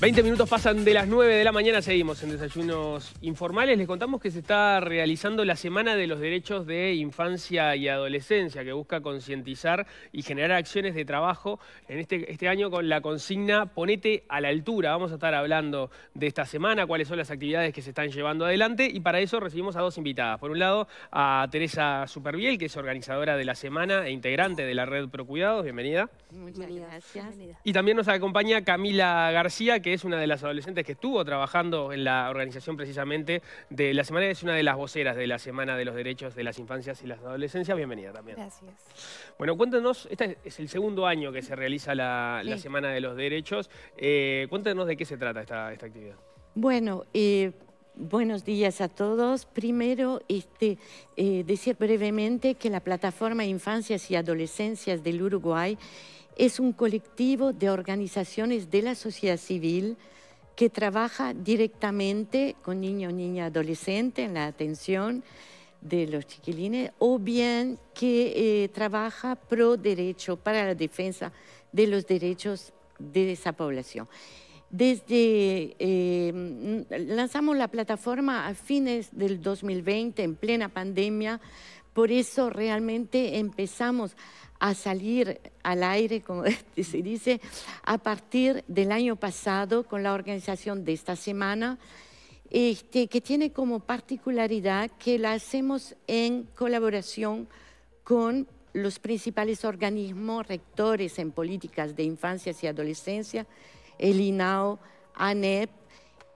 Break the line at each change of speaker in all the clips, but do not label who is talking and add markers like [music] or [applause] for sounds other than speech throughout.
20 minutos pasan de las 9 de la mañana, seguimos en Desayunos Informales. Les contamos que se está realizando la Semana de los Derechos de Infancia y Adolescencia, que busca concientizar y generar acciones de trabajo en este, este año con la consigna Ponete a la altura. Vamos a estar hablando de esta semana, cuáles son las actividades que se están llevando adelante y para eso recibimos a dos invitadas. Por un lado, a Teresa Superviel, que es organizadora de la semana e integrante de la red Procuidados. Bienvenida. Muchas gracias. Y también nos acompaña Camila García, que es una de las adolescentes que estuvo trabajando en la organización precisamente de la semana, es una de las voceras de la Semana de los Derechos de las Infancias y las Adolescencias. Bienvenida también. Gracias. Bueno, cuéntanos, este es el segundo año que se realiza la, Semana de los Derechos. Eh, cuéntenos de qué se trata esta, actividad.
Bueno, eh, Buenos días a todos. Primero, este, eh, decir brevemente que la plataforma Infancias y Adolescencias del Uruguay es un colectivo de organizaciones de la sociedad civil que trabaja directamente con niños, niñas, adolescentes en la atención de los chiquilines o bien que eh, trabaja pro derecho para la defensa de los derechos de esa población. Desde eh, lanzamos la plataforma a fines del 2020 en plena pandemia por eso realmente empezamos a salir al aire, como [laughs] se dice, a partir del año pasado con la organización de esta semana, este, que tiene como particularidad que la hacemos en colaboración con los principales organismos rectores en políticas de infancia y adolescencia, el INAO, ANEP,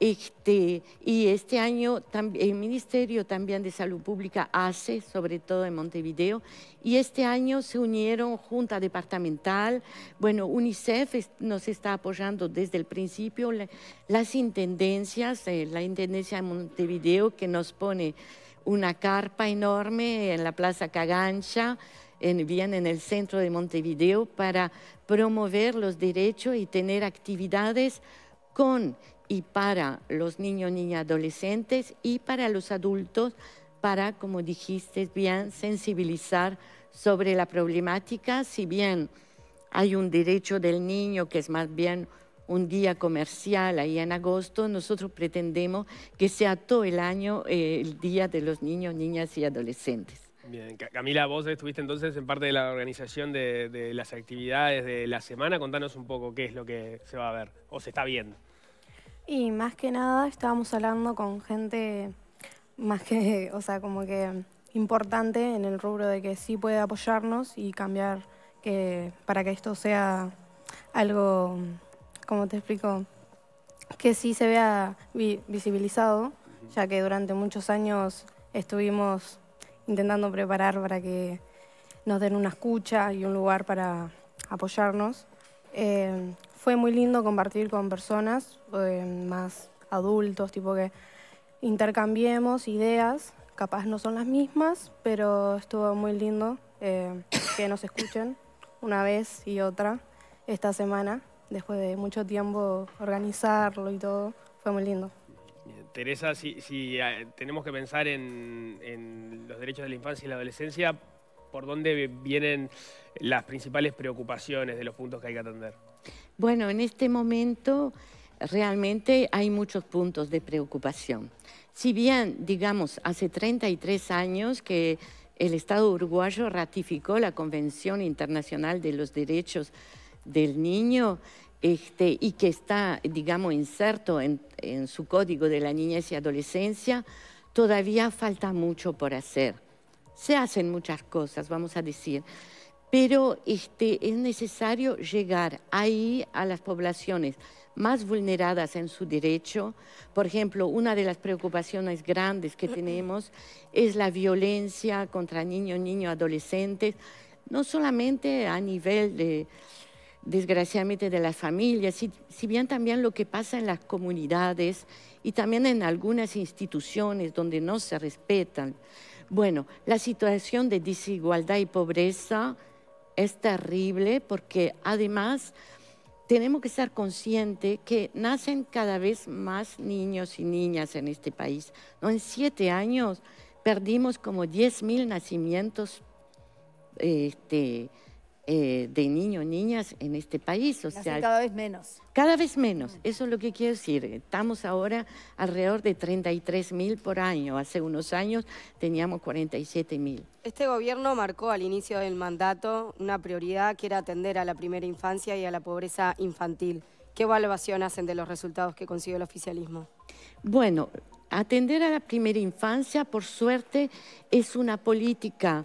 este, y este año el Ministerio también de Salud Pública hace, sobre todo en Montevideo, y este año se unieron Junta Departamental, bueno, UNICEF nos está apoyando desde el principio, las intendencias, eh, la Intendencia de Montevideo que nos pone una carpa enorme en la Plaza Cagancha, bien en el centro de Montevideo, para promover los derechos y tener actividades con y para los niños, niñas, adolescentes y para los adultos para, como dijiste bien, sensibilizar sobre la problemática, si bien hay un derecho del niño que es más bien un día comercial ahí en agosto, nosotros pretendemos que sea todo el año eh, el Día de los Niños, Niñas y Adolescentes.
Bien, Camila, vos estuviste entonces en parte de la organización de las actividades de la semana. Contanos un poco qué es lo que se va a ver o se está viendo.
Y más que nada estábamos hablando con gente más que, o sea, como que importante en el rubro de que sí puede apoyarnos y cambiar que, para que esto sea algo, como te explico, que sí se vea visibilizado, ya que durante muchos años estuvimos intentando preparar para que nos den una escucha y un lugar para apoyarnos. Eh, fue muy lindo compartir con personas eh, más adultos, tipo que intercambiemos ideas, capaz no son las mismas, pero estuvo muy lindo eh, [coughs] que nos escuchen una vez y otra esta semana, después de mucho tiempo organizarlo y todo, fue muy lindo.
Teresa, si, eh, tenemos que pensar en, en los derechos de la infancia y la adolescencia, ¿por dónde vienen las principales preocupaciones de los puntos que hay que atender?
Bueno, en este momento realmente hay muchos puntos de preocupación. Si bien, digamos, hace 33 años que el Estado uruguayo ratificó la Convención Internacional de los Derechos del Niño este, y que está, digamos, inserto en, en su Código de la Niñez y Adolescencia, todavía falta mucho por hacer. Se hacen muchas cosas, vamos a decir pero este, es necesario llegar ahí a las poblaciones más vulneradas en su derecho. Por ejemplo, una de las preocupaciones grandes que tenemos es la violencia contra niños, niños, adolescentes, no solamente a nivel de, desgraciadamente, de las familias, si bien también lo que pasa en las comunidades y también en algunas instituciones donde no se respetan. Bueno, la situación de desigualdad y pobreza es terrible porque además tenemos que ser conscientes que nacen cada vez más niños y niñas en este país. En siete años perdimos como 10.000 nacimientos este, eh, de niños, niñas en este país. O cada vez menos. Cada vez menos, eso es lo que quiero decir. Estamos ahora alrededor de 33.000 por año. Hace unos años teníamos 47.000.
Este gobierno marcó al inicio del mandato una prioridad que era atender a la primera infancia y a la pobreza infantil. ¿Qué evaluación hacen de los resultados que consigue el oficialismo?
Bueno, atender a la primera infancia, por suerte, es una política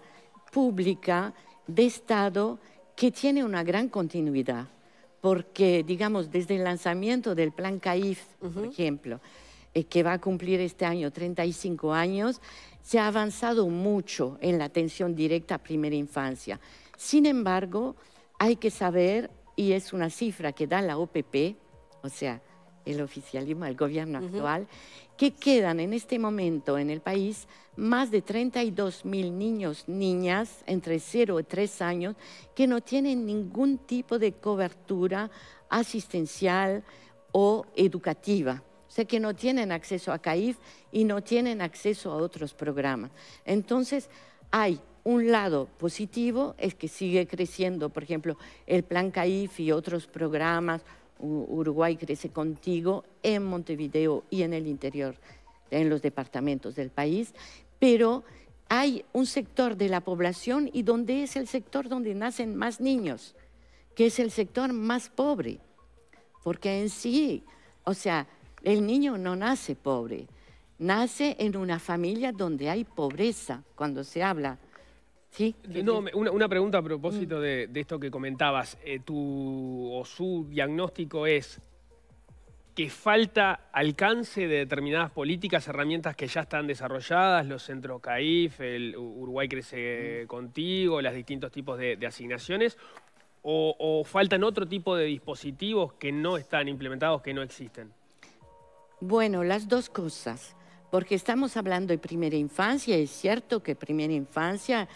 pública de Estado que tiene una gran continuidad, porque, digamos, desde el lanzamiento del Plan CAIF, por ejemplo, eh, que va a cumplir este año 35 años, se ha avanzado mucho en la atención directa a primera infancia. Sin embargo, hay que saber, y es una cifra que da la OPP, o sea, el oficialismo, el gobierno actual, que quedan en este momento en el país más de 32 mil niños, niñas entre 0 y 3 años que no tienen ningún tipo de cobertura asistencial o educativa. O sea, que no tienen acceso a CAIF y no tienen acceso a otros programas. Entonces, hay un lado positivo, es que sigue creciendo, por ejemplo, el plan CAIF y otros programas Uruguay crece contigo en Montevideo y en el interior, en los departamentos del país, pero hay un sector de la población y donde es el sector donde nacen más niños, que es el sector más pobre, porque en sí, o sea, el niño no nace pobre, nace en una familia donde hay pobreza, cuando se habla Sí. No,
una, pregunta a propósito de, esto que comentabas. Eh, tu o su diagnóstico es que falta alcance de determinadas políticas, herramientas que ya están desarrolladas, los centros CAIF, el Uruguay crece mm. contigo, los distintos tipos de, asignaciones, o, faltan otro tipo de dispositivos que no están implementados, que no existen?
Bueno, las dos cosas porque estamos hablando de primera infancia, es cierto que primera infancia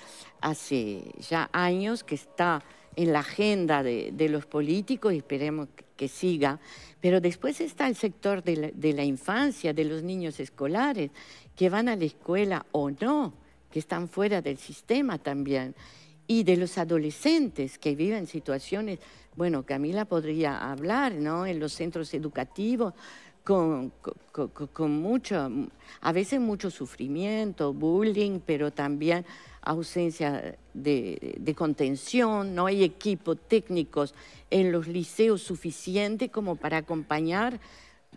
hace ya años que está en la agenda de, los políticos y esperemos que, siga, pero después está el sector de la, de la, infancia, de los niños escolares, que van a la escuela o no, que están fuera del sistema también, y de los adolescentes que viven situaciones, bueno, Camila podría hablar, ¿no? En los centros educativos, con, mucho, a veces mucho sufrimiento, bullying, pero también ausencia de, contención, no hay equipos técnicos en los liceos suficientes como para acompañar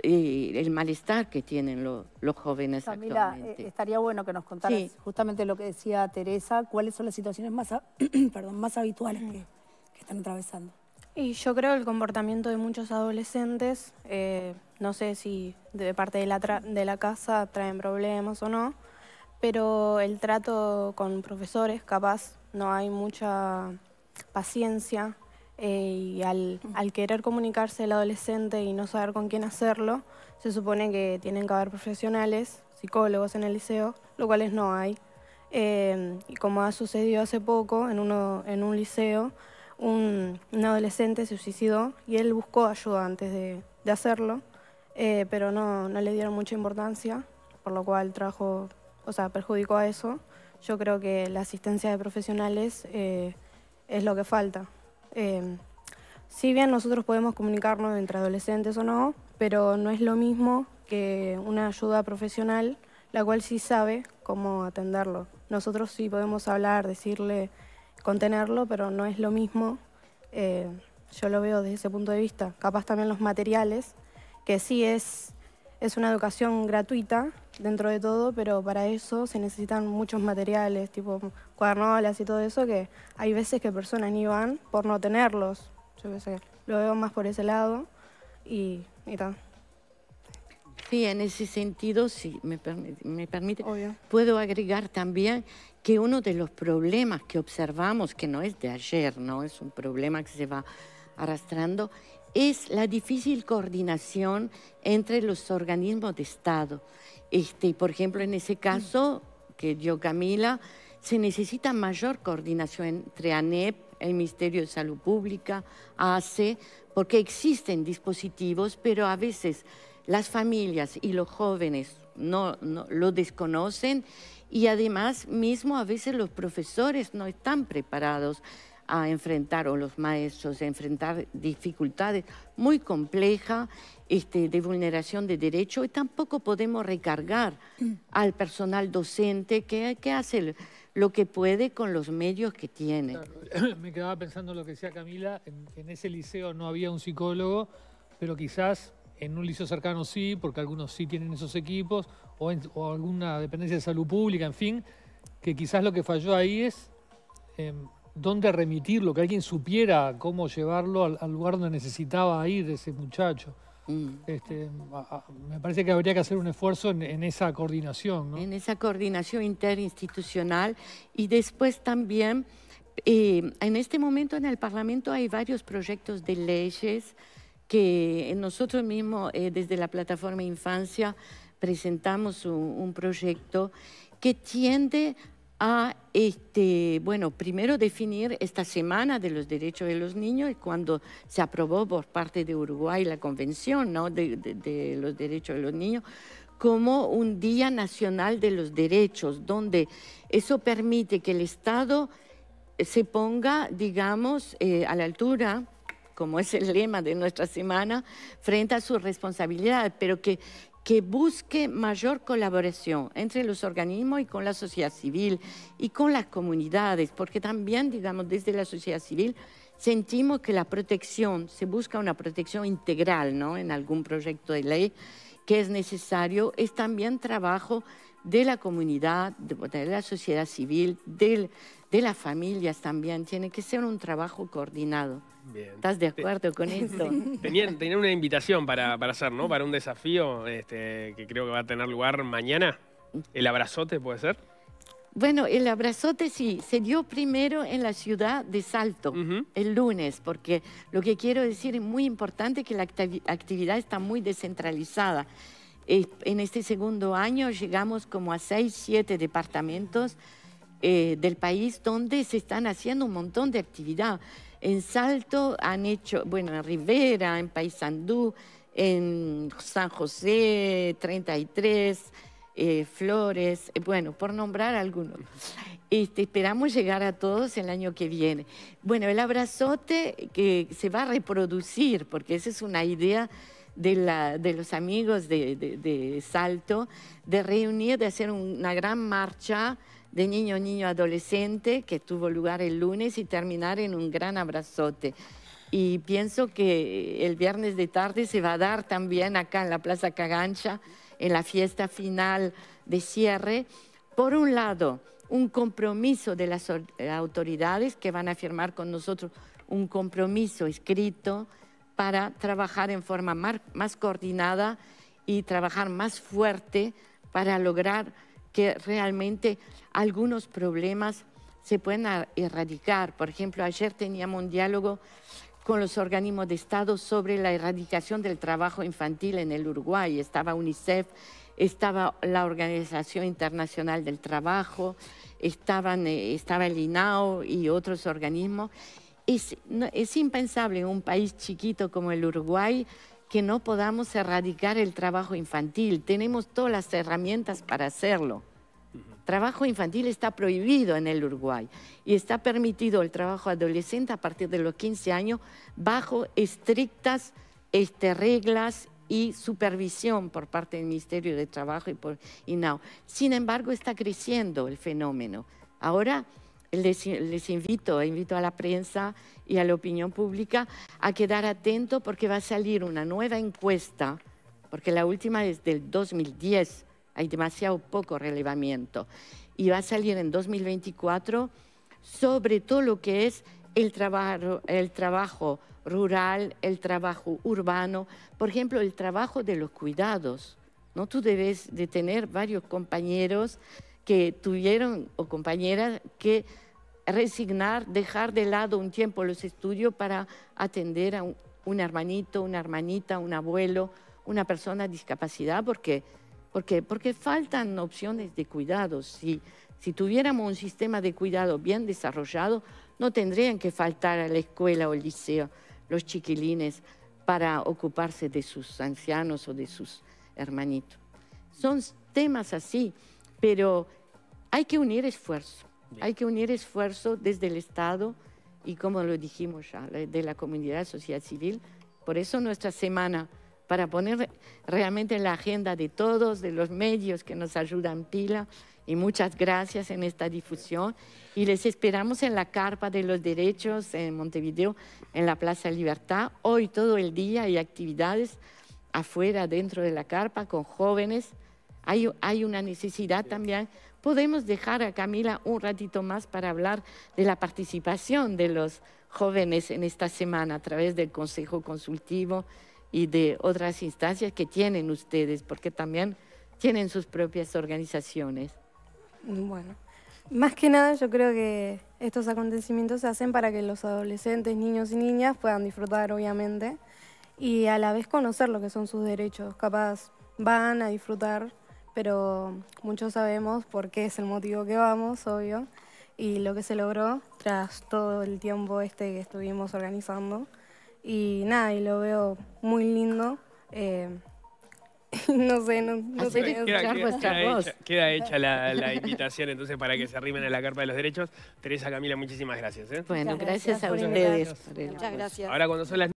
eh, el malestar que tienen los jóvenes Camila, eh, actualmente.
estaría bueno que nos contaras justamente lo que decía Teresa, cuáles son las situaciones más, [clears throat] perdón, más habituales que están atravesando. Y yo creo el comportamiento de muchos adolescentes, eh, no sé si de parte de la, de la casa traen problemas o no, pero el trato con profesores, capaz, no hay mucha paciencia eh, y al, mm. al, querer comunicarse el adolescente y no saber con quién hacerlo, se supone que tienen que haber profesionales, psicólogos en el liceo, lo cuales no hay. Eh, y como ha sucedido hace poco en, uno, en un liceo, un, adolescente se suicidó y él buscó ayuda antes de, hacerlo, eh, pero no, no, le dieron mucha importancia, por lo cual trajo, o sea, perjudicó a eso. Yo creo que la asistencia de profesionales eh, es lo que falta. Eh, si bien nosotros podemos comunicarnos entre adolescentes o no, pero no es lo mismo que una ayuda profesional, la cual sí sabe cómo atenderlo. Nosotros sí podemos hablar, decirle contenerlo, pero no es lo mismo. Eh, yo lo veo desde ese punto de vista. Capaz también los materiales, que sí es, es una educación gratuita dentro de todo, pero para eso se necesitan muchos materiales, tipo cuadernolas y todo eso, que hay veces que personas ni van por no tenerlos. Yo lo veo más por ese lado y, y tal. Sí, en
ese sentido, sí, Me permite. Puedo agregar también que uno de los problemas que observamos, que no es de ayer, no es un problema que se va arrastrando, es la difícil coordinación entre los organismos de Estado. Este, por ejemplo, en ese caso que dio Camila, se necesita mayor coordinación entre ANEP, el Ministerio de Salud Pública, ACE, porque existen dispositivos, pero a veces las familias y los jóvenes lo desconocen y además mismo a veces los profesores no están preparados a enfrentar o los maestros a enfrentar dificultades muy complejas este, de vulneración de derechos y tampoco podemos recargar mm. al personal docente que, que hace lo que puede con los medios que tiene.
[coughs] Me quedaba pensando lo que decía Camila, en, en ese liceo no había un psicólogo, pero quizás en un liceo cercano sí, porque algunos sí tienen esos equipos, o, alguna dependencia de salud pública, en fin, que quizás lo que falló ahí es eh, dónde remitirlo, que alguien supiera cómo llevarlo al, lugar donde necesitaba ir ese muchacho. Mm. Este, me parece que habría que
hacer un esfuerzo en, esa
coordinación.
En esa coordinación interinstitucional y después también, eh, en este momento en el Parlamento hay varios proyectos de leyes que nosotros mismos eh, desde la plataforma Infancia presentamos un, proyecto que tiende a, este, bueno, primero definir esta Semana de los Derechos de los Niños, cuando se aprobó por parte de Uruguay la Convención de, los Derechos de los Niños, como un Día Nacional de los Derechos, donde eso permite que el Estado se ponga, digamos, eh, a la altura como es el lema de nuestra semana, frente a su responsabilidad, pero que, que busque mayor colaboración entre los organismos y con la sociedad civil y con las comunidades, porque también, digamos, desde la sociedad civil sentimos que la protección, se busca una protección integral, ¿no? En algún proyecto de ley que es necesario, es también trabajo de la comunidad, de, la sociedad civil, de las familias también. Tiene que ser un trabajo coordinado. ¿Estás de acuerdo con [laughs] esto?
Tenían, una invitación para, para, hacer, ¿no? Para un desafío este, que creo que va a tener lugar mañana. ¿El abrazote puede ser?
Bueno, el abrazote sí, se dio primero en la ciudad de Salto, el lunes, porque lo que quiero decir es muy importante que la actividad está muy descentralizada en este segundo año llegamos como a seis, siete departamentos eh, del país donde se están haciendo un montón de actividad. En Salto han hecho, bueno, en Rivera, en Paysandú, en San José 33, eh, Flores, eh, bueno, por nombrar algunos. Este, esperamos llegar a todos el año que viene. Bueno, el abrazote que se va a reproducir, porque esa es una idea de, los amigos de, de, Salto, de reunir, de hacer una gran marcha de niño, niño, adolescente que tuvo lugar el lunes y terminar en un gran abrazote. Y pienso que el viernes de tarde se va a dar también acá en la Plaza Cagancha, en la fiesta final de cierre, por un lado, un compromiso de las autoridades que van a firmar con nosotros un compromiso escrito para trabajar en forma más coordinada y trabajar más fuerte para lograr que realmente algunos problemas se puedan erradicar. Por ejemplo, ayer teníamos un diálogo con los organismos de Estado sobre la erradicación del trabajo infantil en el Uruguay. Estaba UNICEF, estaba la Organización Internacional del Trabajo, estaban, eh, estaba el INAO y otros organismos. Es, es impensable en un país chiquito como el Uruguay que no podamos erradicar el trabajo infantil. Tenemos todas las herramientas para hacerlo. Trabajo infantil está prohibido en el Uruguay y está permitido el trabajo adolescente a partir de los 15 años bajo estrictas este, reglas y supervisión por parte del Ministerio de Trabajo y por INAO. Sin embargo, está creciendo el fenómeno. Ahora les, invito, invito a la prensa y a la opinión pública a quedar atento porque va a salir una nueva encuesta, porque la última es del 2010, hay demasiado poco relevamiento, y va a salir en 2024 sobre todo lo que es el, trabajo, el trabajo rural, el trabajo urbano, por ejemplo, el trabajo de los cuidados. ¿no? Tú debes de tener varios compañeros que tuvieron o compañeras que resignar, dejar de lado un tiempo los estudios para atender a un, hermanito, una hermanita, un abuelo, una persona discapacidad, porque, porque, porque faltan opciones de cuidado. Si, si tuviéramos un sistema de cuidado bien desarrollado, no tendrían que faltar a la escuela o el liceo los chiquilines para ocuparse de sus ancianos o de sus hermanitos. Son temas así, pero hay que unir esfuerzos. Hay que unir esfuerzo desde el Estado y, como lo dijimos ya, de la comunidad, social civil. Por eso nuestra semana, para poner realmente en la agenda de todos, de los medios que nos ayudan pila. Y muchas gracias en esta difusión. Y les esperamos en la Carpa de los Derechos en Montevideo, en la Plaza Libertad. Hoy todo el día hay actividades afuera, dentro de la Carpa, con jóvenes. Hay, hay una necesidad también podemos dejar a Camila un ratito más para hablar de la participación de los jóvenes en esta semana a través del Consejo Consultivo y de otras instancias que tienen ustedes, porque también tienen sus propias organizaciones.
Bueno, más que nada yo creo que estos acontecimientos se hacen para que los adolescentes, niños y niñas puedan disfrutar, obviamente, y a la vez conocer lo que son sus derechos. Capaz van a disfrutar pero muchos sabemos por qué es el motivo que vamos, obvio, y lo que se logró tras todo el tiempo este que estuvimos organizando. Y nada, y lo veo muy lindo. Eh, [laughs] no sé, no, sé queda, vuestra hecha,
queda, hecha, la, invitación entonces para que se arrimen a la Carpa de los Derechos. Teresa Camila, muchísimas gracias. ¿eh? Bueno, gracias, a ustedes. Muchas gracias. Ahora cuando